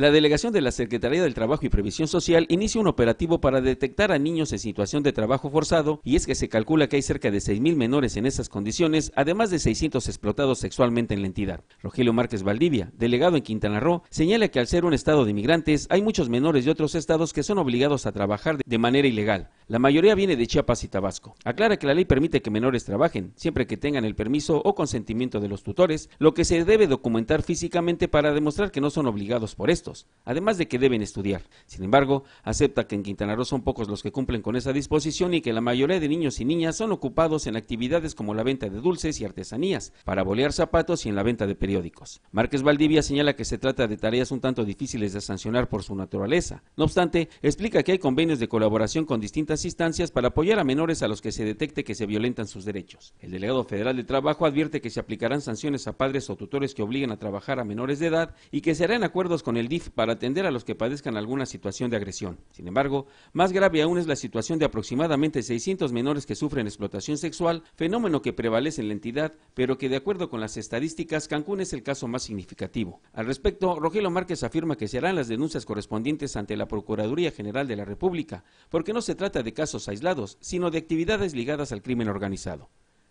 La delegación de la Secretaría del Trabajo y Previsión Social inicia un operativo para detectar a niños en situación de trabajo forzado y es que se calcula que hay cerca de 6.000 menores en esas condiciones, además de 600 explotados sexualmente en la entidad. Rogelio Márquez Valdivia, delegado en Quintana Roo, señala que al ser un estado de inmigrantes, hay muchos menores de otros estados que son obligados a trabajar de manera ilegal. La mayoría viene de Chiapas y Tabasco. Aclara que la ley permite que menores trabajen, siempre que tengan el permiso o consentimiento de los tutores, lo que se debe documentar físicamente para demostrar que no son obligados por esto además de que deben estudiar. Sin embargo, acepta que en Quintana Roo son pocos los que cumplen con esa disposición y que la mayoría de niños y niñas son ocupados en actividades como la venta de dulces y artesanías, para bolear zapatos y en la venta de periódicos. Márquez Valdivia señala que se trata de tareas un tanto difíciles de sancionar por su naturaleza. No obstante, explica que hay convenios de colaboración con distintas instancias para apoyar a menores a los que se detecte que se violentan sus derechos. El delegado federal de trabajo advierte que se aplicarán sanciones a padres o tutores que obliguen a trabajar a menores de edad y que se harán acuerdos con el DIF para atender a los que padezcan alguna situación de agresión. Sin embargo, más grave aún es la situación de aproximadamente 600 menores que sufren explotación sexual, fenómeno que prevalece en la entidad, pero que de acuerdo con las estadísticas, Cancún es el caso más significativo. Al respecto, Rogelio Márquez afirma que se harán las denuncias correspondientes ante la Procuraduría General de la República, porque no se trata de casos aislados, sino de actividades ligadas al crimen organizado.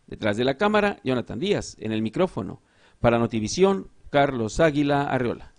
Detrás de la cámara, Jonathan Díaz, en el micrófono. Para Notivisión, Carlos Águila Arreola.